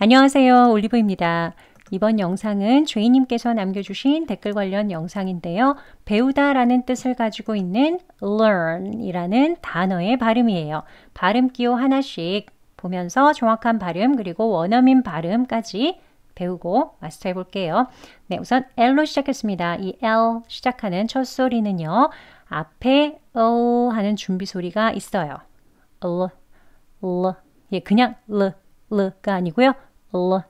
안녕하세요. 올리브입니다. 이번 영상은 주인님께서 남겨주신 댓글 관련 영상인데요. 배우다 라는 뜻을 가지고 있는 learn 이라는 단어의 발음이에요. 발음 기호 하나씩 보면서 정확한 발음 그리고 원어민 발음까지 배우고 마스터해 볼게요. 네, 우선 L로 시작했습니다. 이 L 시작하는 첫 소리는요. 앞에 O 하는 준비 소리가 있어요. L, L. 예, 그냥 L, L가 아니고요. 러,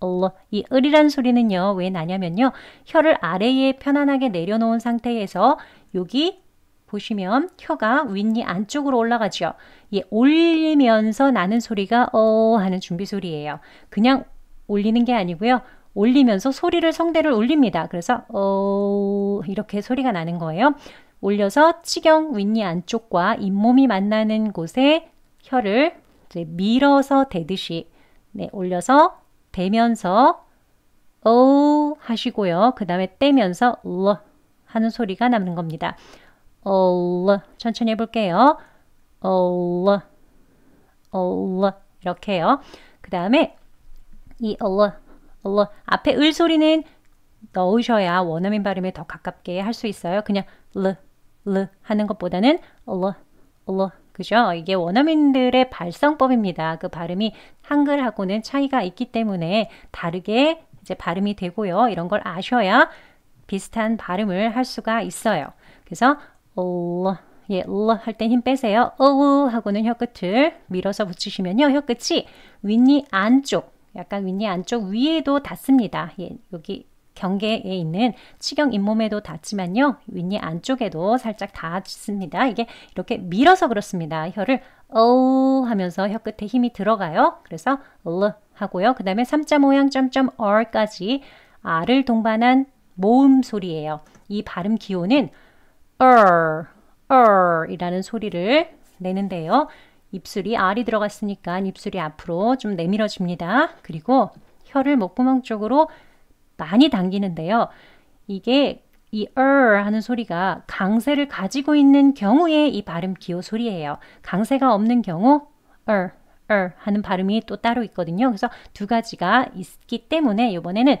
어, 이 을이란 소리는요, 왜 나냐면요. 혀를 아래에 편안하게 내려놓은 상태에서 여기 보시면 혀가 윗니 안쪽으로 올라가죠. 예, 올리면서 나는 소리가 어 하는 준비 소리예요. 그냥 올리는 게 아니고요. 올리면서 소리를 성대를 올립니다. 그래서 어 이렇게 소리가 나는 거예요. 올려서 치경 윗니 안쪽과 잇몸이 만나는 곳에 혀를 밀어서 대듯이 네, 올려서 대면서 오 어 하시고요. 그 다음에 떼면서 러 어 하는 소리가 남는 겁니다. 올 어 천천히 해볼게요. 올올 이렇게요. 그 다음에 이 올, 올 앞에 을 소리는 넣으셔야 원어민 발음에 더 가깝게 할 수 있어요. 그냥 르, 르 하는 것보다는 올, 올 그죠? 이게 원어민들의 발성법입니다. 그 발음이 한글하고는 차이가 있기 때문에 다르게 이제 발음이 되고요. 이런 걸 아셔야 비슷한 발음을 할 수가 있어요. 그래서 올 어, 예, 올할 어 땐힘 빼세요. 어우 하고는 혀끝을 밀어서 붙이시면요. 혀끝이 윗니 안쪽, 약간 윗니 안쪽 위에도 닿습니다. 예, 여기 경계에 있는 치경 잇몸에도 닿지만요. 윗니 안쪽에도 살짝 닿습니다. 이게 이렇게 밀어서 그렇습니다. 혀를 어 하면서 혀 끝에 힘이 들어가요. 그래서 르 하고요. 그 다음에 3 모양 점점 r까지 r을 동반한 모음 소리예요. 이 발음 기호는 r er, r er 이라는 소리를 내는데요. 입술이 R이 들어갔으니까 입술이 앞으로 좀 내밀어집니다. 그리고 혀를 목구멍 쪽으로 많이 당기는데요. 이게 이 er 하는 소리가 강세를 가지고 있는 경우에 이 발음 기호 소리예요. 강세가 없는 경우 er, er 하는 발음이 또 따로 있거든요. 그래서 두 가지가 있기 때문에 이번에는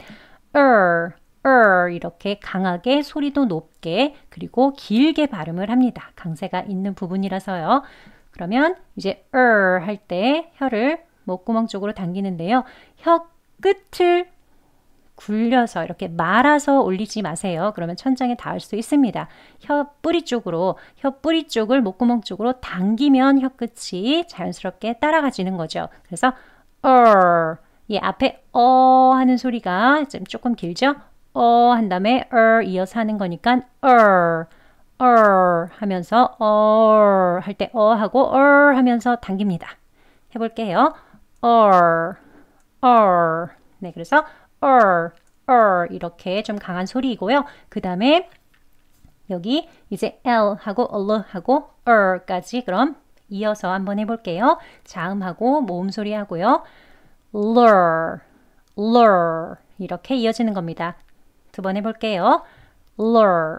er, er 이렇게 강하게 소리도 높게 그리고 길게 발음을 합니다. 강세가 있는 부분이라서요. 그러면 이제 er 할 때 혀를 목구멍 쪽으로 당기는데요. 혀 끝을 굴려서 이렇게 말아서 올리지 마세요. 그러면 천장에 닿을 수 있습니다. 혀 뿌리 쪽으로 혀 뿌리 쪽을 목구멍 쪽으로 당기면 혀끝이 자연스럽게 따라가지는 거죠. 그래서 어, 예 앞에 어 하는 소리가 좀 조금 길죠. 어 한 다음에 어 이어서 하는 거니까 어. 어 하면서 어 할 때어 어 하고 어 하면서 당깁니다. 해볼게요. 어, 어. 네, 그래서 er, er 이렇게 좀 강한 소리이고요. 그 다음에 여기 이제 l 하고 l 하고 er까지 그럼 이어서 한번 해볼게요. 자음하고 모음소리 하고요. l u r l u r 이렇게 이어지는 겁니다. 두 번 해볼게요. l u r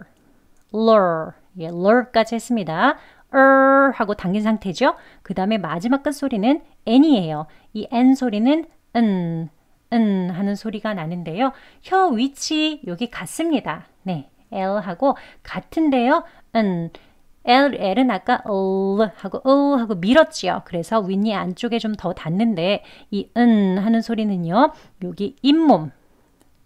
l u r 예, l u r 까지 했습니다. er 하고 당긴 상태죠. 그 다음에 마지막 끝 소리는 n이에요. 이 n 소리는 은, 은 하는 소리가 나는데요. 혀 위치 여기 같습니다. 네, L하고 같은데요. 은 L, L은 아까 L 하고 O 하고 밀었지요. 그래서 윗니 안쪽에 좀 더 닿는데 이 은 하는 소리는요. 여기 잇몸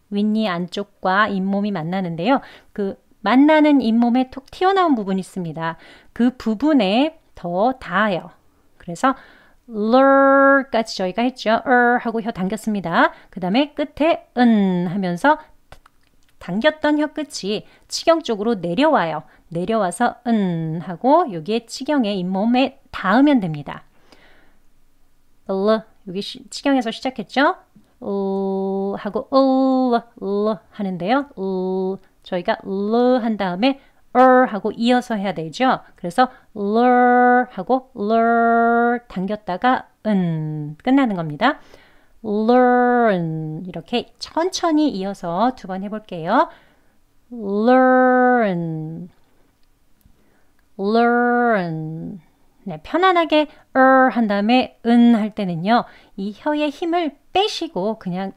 윗니 안쪽과 잇몸이 만나는데요. 그 만나는 잇몸에 톡 튀어나온 부분이 있습니다. 그 부분에 더 닿아요. 그래서 lur까지 저희가 했죠. er 하고 혀 당겼습니다. 그 다음에 끝에 은 하면서 당겼던 혀 끝이 치경 쪽으로 내려와요. 내려와서 은 하고 여기에 치경에 잇몸에 닿으면 됩니다. l 여기 시, 치경에서 시작했죠. l 하고 l l 하는데요. l 저희가 l 한 다음에 er 하고 이어서 해야 되죠. 그래서 l u r 하고 l u r 당겼다가 은 끝나는 겁니다. learn 이렇게 천천히 이어서 두 번 해볼게요. learn learn 네, 편안하게 er 한 다음에 은 할 때는요. 이 혀의 힘을 빼시고 그냥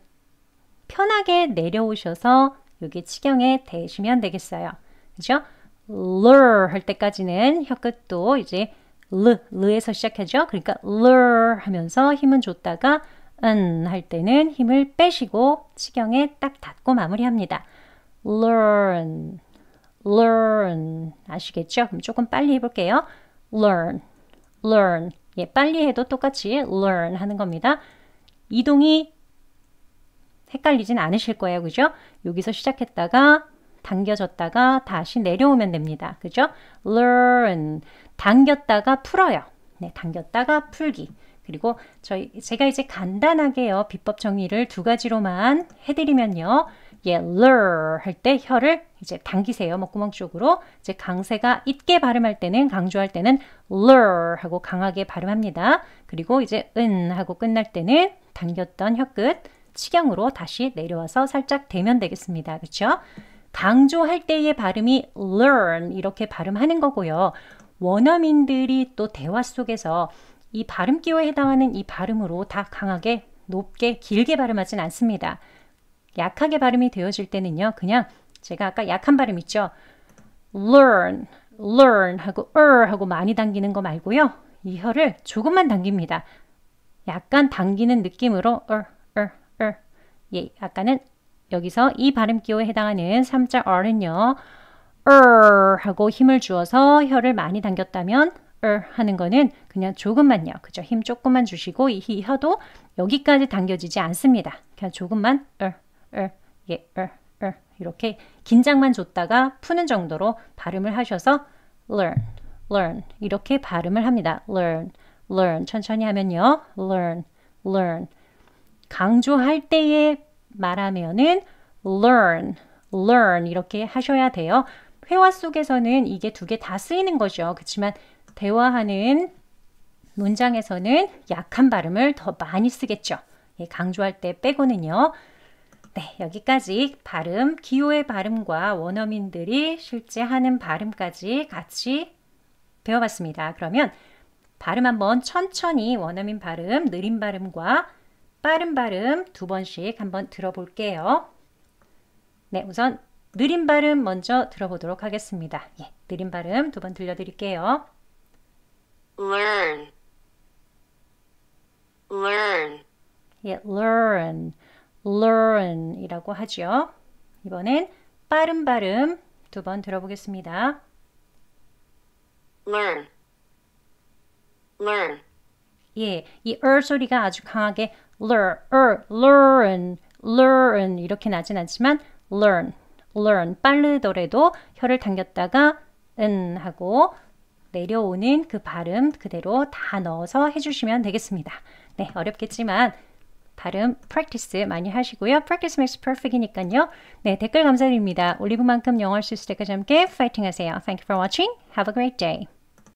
편하게 내려오셔서 여기 치경에 대시면 되겠어요. 그죠? l u r 할 때까지는 혀끝도 이제 르, 르에서 시작하죠. 그러니까 l u r 하면서 힘은 줬다가 은 할 때는 힘을 빼시고 치경에 딱 닿고 마무리합니다. learn, learn 아시겠죠? 그럼 조금 빨리 해볼게요. learn, learn 예, 빨리 해도 똑같이 learn 하는 겁니다. 이동이 헷갈리진 않으실 거예요. 그죠? 여기서 시작했다가 당겨졌다가 다시 내려오면 됩니다. 그죠? learn 당겼다가 풀어요. 네, 당겼다가 풀기. 그리고 저희 제가 이제 간단하게요. 비법 정의를 두 가지로만 해 드리면요. 예, lure 할때 혀를 이제 당기세요. 목구멍 쪽으로. 이제 강세가 있게 발음할 때는 강조할 때는 lure 하고 강하게 발음합니다. 그리고 이제 은 하고 끝날 때는 당겼던 혀끝 치경으로 다시 내려와서 살짝 대면 되겠습니다. 그렇죠? 강조할 때의 발음이 learn 이렇게 발음하는 거고요. 원어민들이 또 대화 속에서 이 발음 기호에 해당하는 이 발음으로 다 강하게 높게 길게 발음하진 않습니다. 약하게 발음이 되어질 때는요. 그냥 제가 아까 약한 발음 있죠. learn, learn 하고 er 하고 많이 당기는 거 말고요. 이 혀를 조금만 당깁니다. 약간 당기는 느낌으로 er, er, er. 예, 아까는 여기서 이 발음 기호에 해당하는 3자 r은요. r er 하고 힘을 주어서 혀를 많이 당겼다면 r er 하는 거는 그냥 조금만요. 그죠? 힘 조금만 주시고 이 혀도 여기까지 당겨지지 않습니다. 그냥 조금만 r er, r 예 r r 이렇게 긴장만 줬다가 푸는 정도로 발음을 하셔서 learn learn 이렇게 발음을 합니다. learn learn 천천히 하면요. learn learn 강조할 때의 말하면은 learn, learn 이렇게 하셔야 돼요. 회화 속에서는 이게 두 개 다 쓰이는 거죠. 그렇지만 대화하는 문장에서는 약한 발음을 더 많이 쓰겠죠. 예, 강조할 때 빼고는요. 네, 여기까지 발음, 기호의 발음과 원어민들이 실제 하는 발음까지 같이 배워봤습니다. 그러면 발음 한번 천천히 원어민 발음, 느린 발음과 빠른 발음 두 번씩 한번 들어볼게요. 네, 우선 느린 발음 먼저 들어보도록 하겠습니다. 예, 느린 발음 두 번 들려드릴게요. learn, learn. 예, learn, learn 이라고 하죠. 이번엔 빠른 발음 두 번 들어보겠습니다. learn, learn. 예, 이 e 소리가 아주 강하게 learn, er, learn, learn 이렇게 나진 않지만 learn, learn 빠르더라도 혀를 당겼다가 은 하고 내려오는 그 발음 그대로 다 넣어서 해주시면 되겠습니다. 네, 어렵겠지만 발음 practice 많이 하시고요. practice makes perfect이니까요. 네, 댓글 감사드립니다. 올리브만큼 영어할 수 있을 때까지 함께 파이팅 하세요. Thank you for watching. Have a great day.